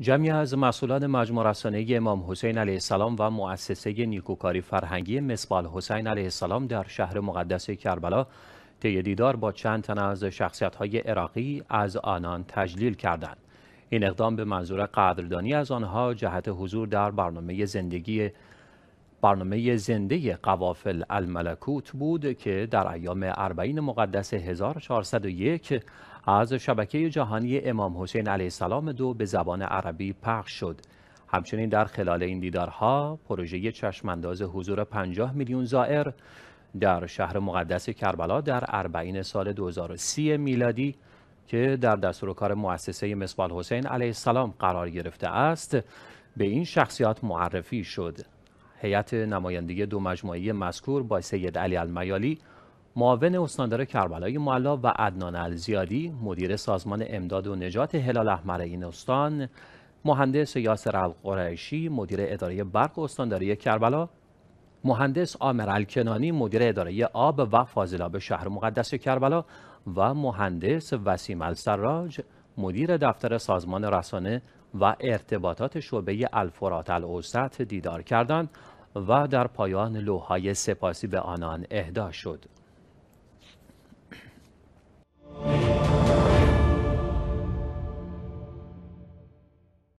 جمعی از مسئولان مجموع رسانه‌ای امام حسین علیه السلام و مؤسسه نیکوکاری فرهنگی مصبال حسین علیه السلام در شهر مقدس کربلا طی دیدار با چند تن از های عراقی از آنان تجلیل کردند. این اقدام به منظور قدردانی از آنها جهت حضور در برنامه زندگی برنامه زنده قوافل الملکوت بود که در ایام اربعین مقدس 1401 از شبکه جهانی امام حسین علیه السلام دو به زبان عربی پخش شد. همچنین در خلال این دیدارها پروژه چشمانداز حضور 50 میلیون زائر در شهر مقدس کربلا در اربعین سال 2030 میلادی که در دستور کار مؤسسه مصباح حسین علیه السلام قرار گرفته است به این شخصیات معرفی شد هیئت نمایندگی دو مجموعه مذکور با سید علی المیالی معاون استاندار کربلای معلا و عدنان الزیادی مدیر سازمان امداد و نجات هلال احمر این استان مهندس یاسر القریشی مدیر اداره برق استانداری کربلا مهندس آمر الکنانی مدیر اداره آب و فاضلاب شهر مقدس کربلا و مهندس وسیم السراج مدیر دفتر سازمان رسانه و ارتباطات شعبه الفرات الاوسط دیدار کردند و در پایان لوحهای سپاسی به آنان اهدا شد.